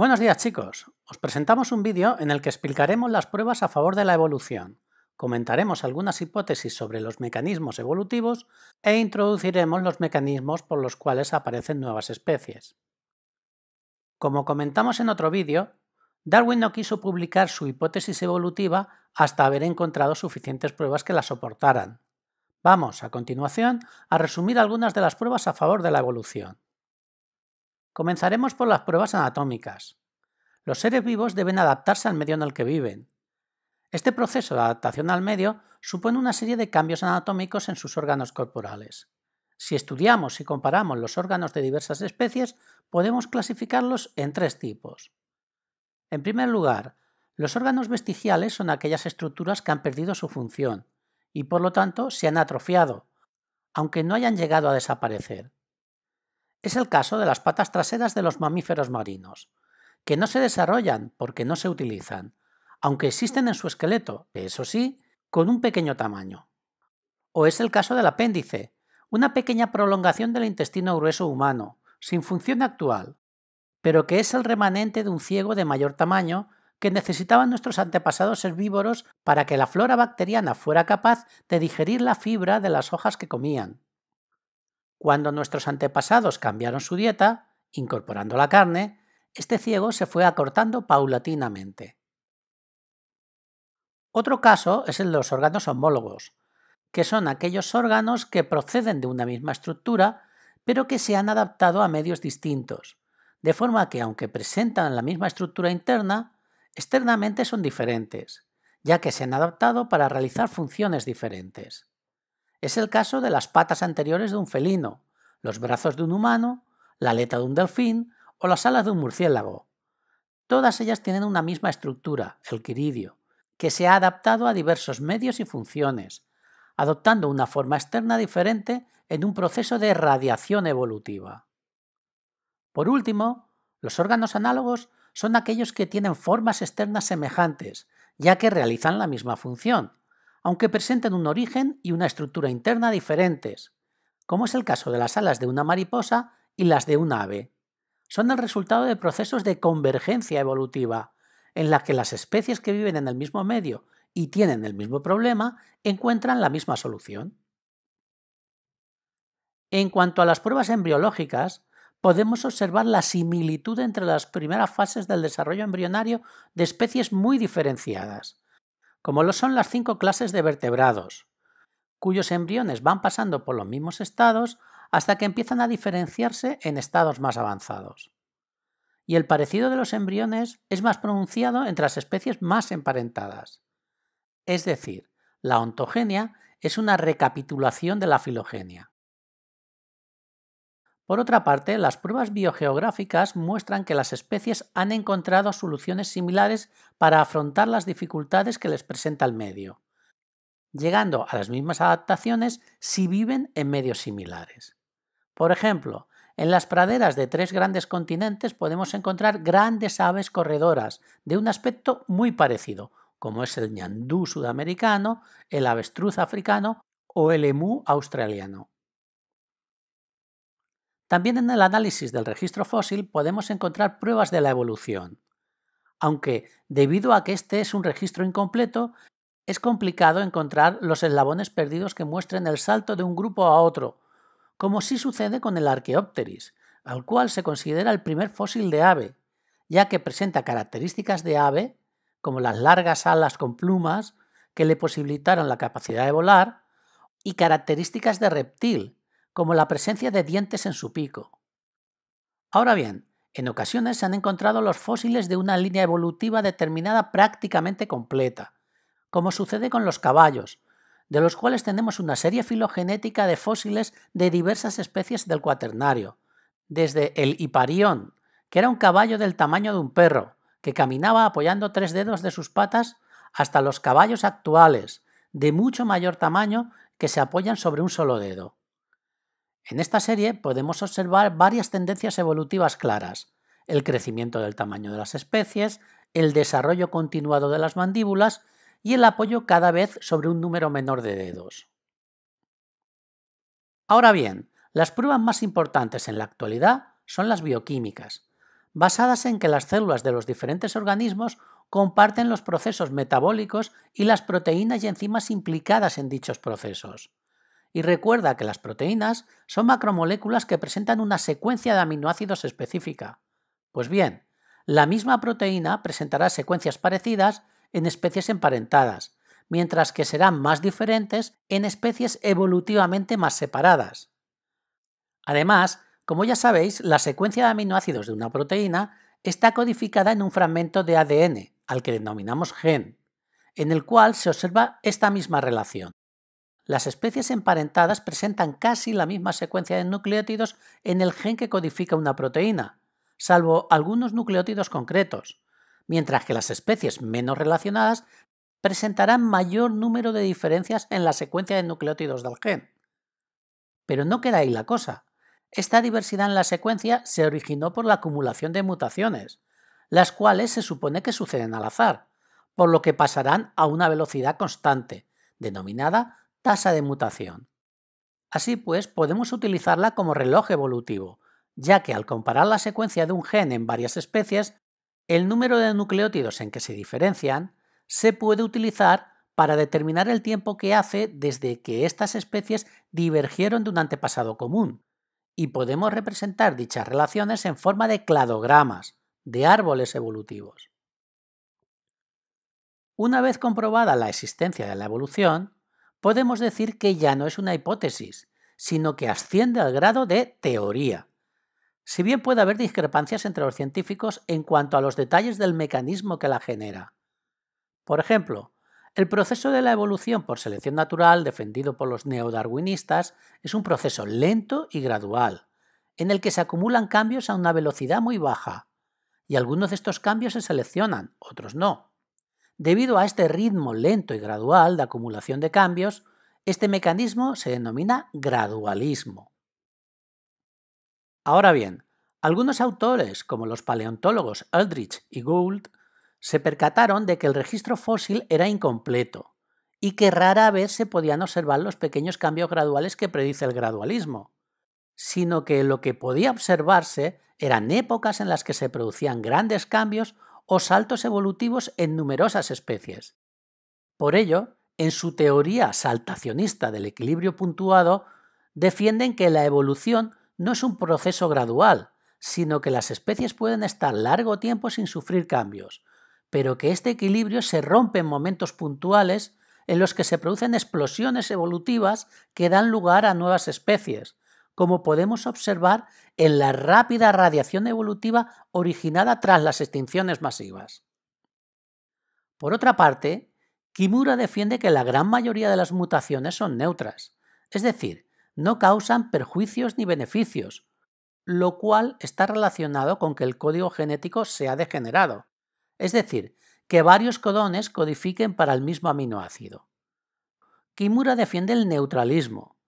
Buenos días chicos, os presentamos un vídeo en el que explicaremos las pruebas a favor de la evolución, comentaremos algunas hipótesis sobre los mecanismos evolutivos e introduciremos los mecanismos por los cuales aparecen nuevas especies. Como comentamos en otro vídeo, Darwin no quiso publicar su hipótesis evolutiva hasta haber encontrado suficientes pruebas que la soportaran. Vamos, a continuación, a resumir algunas de las pruebas a favor de la evolución. Comenzaremos por las pruebas anatómicas. Los seres vivos deben adaptarse al medio en el que viven. Este proceso de adaptación al medio supone una serie de cambios anatómicos en sus órganos corporales. Si estudiamos y comparamos los órganos de diversas especies, podemos clasificarlos en tres tipos. En primer lugar, los órganos vestigiales son aquellas estructuras que han perdido su función y por lo tanto se han atrofiado, aunque no hayan llegado a desaparecer. Es el caso de las patas traseras de los mamíferos marinos, que no se desarrollan porque no se utilizan, aunque existen en su esqueleto, eso sí, con un pequeño tamaño. O es el caso del apéndice, una pequeña prolongación del intestino grueso humano, sin función actual, pero que es el remanente de un ciego de mayor tamaño que necesitaban nuestros antepasados herbívoros para que la flora bacteriana fuera capaz de digerir la fibra de las hojas que comían. Cuando nuestros antepasados cambiaron su dieta, incorporando la carne, este ciego se fue acortando paulatinamente. Otro caso es el de los órganos homólogos, que son aquellos órganos que proceden de una misma estructura, pero que se han adaptado a medios distintos, de forma que aunque presentan la misma estructura interna, externamente son diferentes, ya que se han adaptado para realizar funciones diferentes. Es el caso de las patas anteriores de un felino, los brazos de un humano, la aleta de un delfín o las alas de un murciélago. Todas ellas tienen una misma estructura, el quiridio, que se ha adaptado a diversos medios y funciones, adoptando una forma externa diferente en un proceso de radiación evolutiva. Por último, los órganos análogos son aquellos que tienen formas externas semejantes, ya que realizan la misma función, aunque presenten un origen y una estructura interna diferentes, como es el caso de las alas de una mariposa y las de un ave. Son el resultado de procesos de convergencia evolutiva, en la que las especies que viven en el mismo medio y tienen el mismo problema encuentran la misma solución. En cuanto a las pruebas embriológicas, podemos observar la similitud entre las primeras fases del desarrollo embrionario de especies muy diferenciadas, como lo son las cinco clases de vertebrados, cuyos embriones van pasando por los mismos estados hasta que empiezan a diferenciarse en estados más avanzados. Y el parecido de los embriones es más pronunciado entre las especies más emparentadas. Es decir, la ontogenia es una recapitulación de la filogenia. Por otra parte, las pruebas biogeográficas muestran que las especies han encontrado soluciones similares para afrontar las dificultades que les presenta el medio, llegando a las mismas adaptaciones si viven en medios similares. Por ejemplo, en las praderas de tres grandes continentes podemos encontrar grandes aves corredoras de un aspecto muy parecido, como es el ñandú sudamericano, el avestruz africano o el emú australiano. También en el análisis del registro fósil podemos encontrar pruebas de la evolución, aunque debido a que este es un registro incompleto, es complicado encontrar los eslabones perdidos que muestren el salto de un grupo a otro, como sí sucede con el Archaeopteris, al cual se considera el primer fósil de ave, ya que presenta características de ave, como las largas alas con plumas, que le posibilitaron la capacidad de volar, y características de reptil, como la presencia de dientes en su pico. Ahora bien, en ocasiones se han encontrado los fósiles de una línea evolutiva determinada prácticamente completa, como sucede con los caballos, de los cuales tenemos una serie filogenética de fósiles de diversas especies del Cuaternario, desde el hiparión, que era un caballo del tamaño de un perro, que caminaba apoyando tres dedos de sus patas, hasta los caballos actuales, de mucho mayor tamaño, que se apoyan sobre un solo dedo. En esta serie podemos observar varias tendencias evolutivas claras, el crecimiento del tamaño de las especies, el desarrollo continuado de las mandíbulas y el apoyo cada vez sobre un número menor de dedos. Ahora bien, las pruebas más importantes en la actualidad son las bioquímicas, basadas en que las células de los diferentes organismos comparten los procesos metabólicos y las proteínas y enzimas implicadas en dichos procesos. Y recuerda que las proteínas son macromoléculas que presentan una secuencia de aminoácidos específica. Pues bien, la misma proteína presentará secuencias parecidas en especies emparentadas, mientras que serán más diferentes en especies evolutivamente más separadas. Además, como ya sabéis, la secuencia de aminoácidos de una proteína está codificada en un fragmento de ADN, al que denominamos gen, en el cual se observa esta misma relación las especies emparentadas presentan casi la misma secuencia de nucleótidos en el gen que codifica una proteína, salvo algunos nucleótidos concretos, mientras que las especies menos relacionadas presentarán mayor número de diferencias en la secuencia de nucleótidos del gen. Pero no queda ahí la cosa. Esta diversidad en la secuencia se originó por la acumulación de mutaciones, las cuales se supone que suceden al azar, por lo que pasarán a una velocidad constante, denominada tasa de mutación. Así pues, podemos utilizarla como reloj evolutivo, ya que al comparar la secuencia de un gen en varias especies, el número de nucleótidos en que se diferencian se puede utilizar para determinar el tiempo que hace desde que estas especies divergieron de un antepasado común, y podemos representar dichas relaciones en forma de cladogramas, de árboles evolutivos. Una vez comprobada la existencia de la evolución, podemos decir que ya no es una hipótesis, sino que asciende al grado de teoría. Si bien puede haber discrepancias entre los científicos en cuanto a los detalles del mecanismo que la genera. Por ejemplo, el proceso de la evolución por selección natural, defendido por los neodarwinistas, es un proceso lento y gradual, en el que se acumulan cambios a una velocidad muy baja, y algunos de estos cambios se seleccionan, otros no. Debido a este ritmo lento y gradual de acumulación de cambios, este mecanismo se denomina gradualismo. Ahora bien, algunos autores, como los paleontólogos Aldrich y Gould, se percataron de que el registro fósil era incompleto y que rara vez se podían observar los pequeños cambios graduales que predice el gradualismo, sino que lo que podía observarse eran épocas en las que se producían grandes cambios o saltos evolutivos en numerosas especies. Por ello, en su teoría saltacionista del equilibrio puntuado, defienden que la evolución no es un proceso gradual, sino que las especies pueden estar largo tiempo sin sufrir cambios, pero que este equilibrio se rompe en momentos puntuales en los que se producen explosiones evolutivas que dan lugar a nuevas especies, como podemos observar en la rápida radiación evolutiva originada tras las extinciones masivas. Por otra parte, Kimura defiende que la gran mayoría de las mutaciones son neutras, es decir, no causan perjuicios ni beneficios, lo cual está relacionado con que el código genético sea degenerado, es decir, que varios codones codifiquen para el mismo aminoácido. Kimura defiende el neutralismo,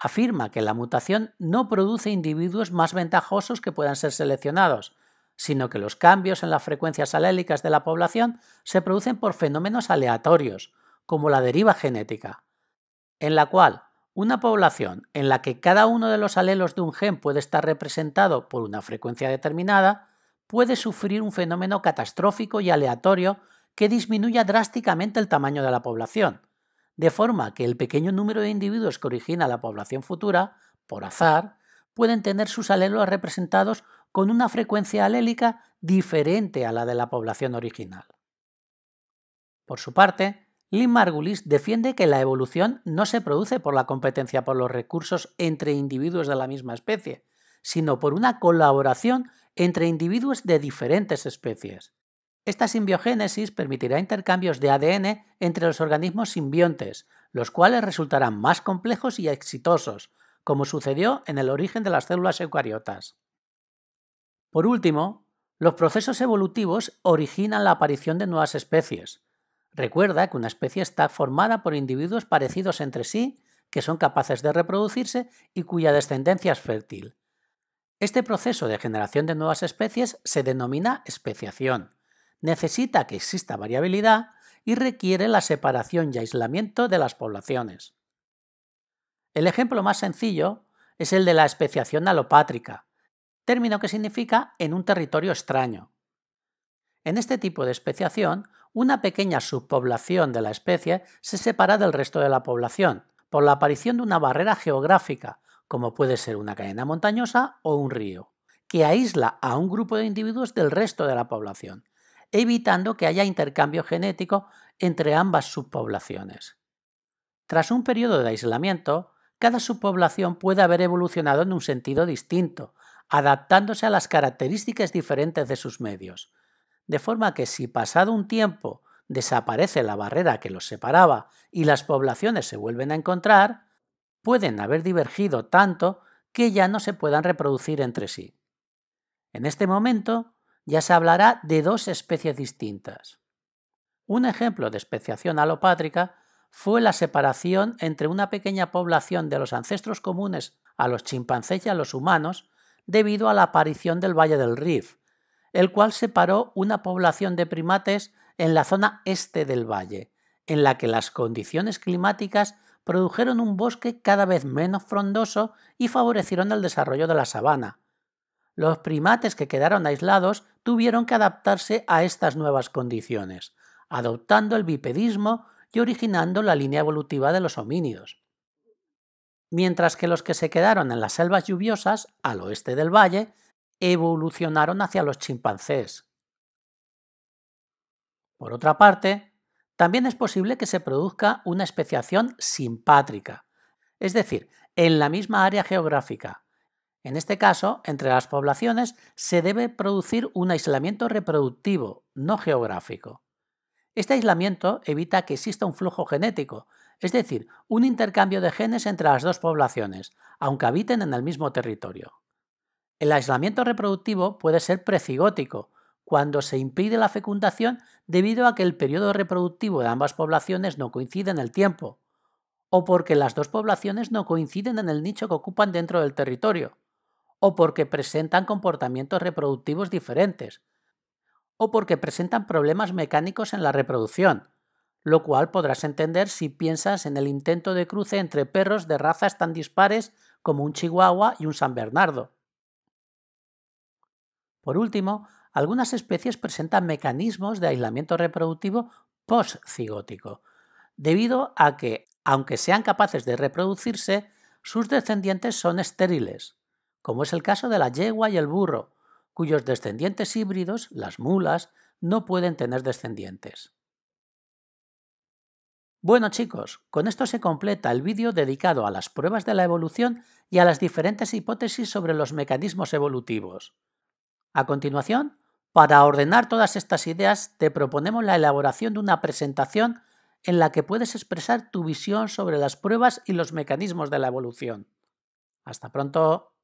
afirma que la mutación no produce individuos más ventajosos que puedan ser seleccionados, sino que los cambios en las frecuencias alélicas de la población se producen por fenómenos aleatorios, como la deriva genética, en la cual una población en la que cada uno de los alelos de un gen puede estar representado por una frecuencia determinada, puede sufrir un fenómeno catastrófico y aleatorio que disminuya drásticamente el tamaño de la población, de forma que el pequeño número de individuos que origina la población futura, por azar, pueden tener sus alelos representados con una frecuencia alélica diferente a la de la población original. Por su parte, Lynn Margulis defiende que la evolución no se produce por la competencia por los recursos entre individuos de la misma especie, sino por una colaboración entre individuos de diferentes especies. Esta simbiogénesis permitirá intercambios de ADN entre los organismos simbiontes, los cuales resultarán más complejos y exitosos, como sucedió en el origen de las células eucariotas. Por último, los procesos evolutivos originan la aparición de nuevas especies. Recuerda que una especie está formada por individuos parecidos entre sí, que son capaces de reproducirse y cuya descendencia es fértil. Este proceso de generación de nuevas especies se denomina especiación necesita que exista variabilidad y requiere la separación y aislamiento de las poblaciones. El ejemplo más sencillo es el de la especiación alopátrica, término que significa en un territorio extraño. En este tipo de especiación, una pequeña subpoblación de la especie se separa del resto de la población por la aparición de una barrera geográfica, como puede ser una cadena montañosa o un río, que aísla a un grupo de individuos del resto de la población evitando que haya intercambio genético entre ambas subpoblaciones. Tras un periodo de aislamiento, cada subpoblación puede haber evolucionado en un sentido distinto, adaptándose a las características diferentes de sus medios, de forma que si pasado un tiempo desaparece la barrera que los separaba y las poblaciones se vuelven a encontrar, pueden haber divergido tanto que ya no se puedan reproducir entre sí. En este momento, ya se hablará de dos especies distintas. Un ejemplo de especiación alopátrica fue la separación entre una pequeña población de los ancestros comunes a los chimpancés y a los humanos debido a la aparición del Valle del Rif, el cual separó una población de primates en la zona este del valle, en la que las condiciones climáticas produjeron un bosque cada vez menos frondoso y favorecieron el desarrollo de la sabana, los primates que quedaron aislados tuvieron que adaptarse a estas nuevas condiciones, adoptando el bipedismo y originando la línea evolutiva de los homínidos. Mientras que los que se quedaron en las selvas lluviosas, al oeste del valle, evolucionaron hacia los chimpancés. Por otra parte, también es posible que se produzca una especiación simpátrica, es decir, en la misma área geográfica, en este caso, entre las poblaciones se debe producir un aislamiento reproductivo, no geográfico. Este aislamiento evita que exista un flujo genético, es decir, un intercambio de genes entre las dos poblaciones, aunque habiten en el mismo territorio. El aislamiento reproductivo puede ser precigótico, cuando se impide la fecundación debido a que el periodo reproductivo de ambas poblaciones no coincide en el tiempo, o porque las dos poblaciones no coinciden en el nicho que ocupan dentro del territorio, o porque presentan comportamientos reproductivos diferentes, o porque presentan problemas mecánicos en la reproducción, lo cual podrás entender si piensas en el intento de cruce entre perros de razas tan dispares como un chihuahua y un San Bernardo. Por último, algunas especies presentan mecanismos de aislamiento reproductivo cigótico, debido a que, aunque sean capaces de reproducirse, sus descendientes son estériles como es el caso de la yegua y el burro, cuyos descendientes híbridos, las mulas, no pueden tener descendientes. Bueno chicos, con esto se completa el vídeo dedicado a las pruebas de la evolución y a las diferentes hipótesis sobre los mecanismos evolutivos. A continuación, para ordenar todas estas ideas, te proponemos la elaboración de una presentación en la que puedes expresar tu visión sobre las pruebas y los mecanismos de la evolución. Hasta pronto.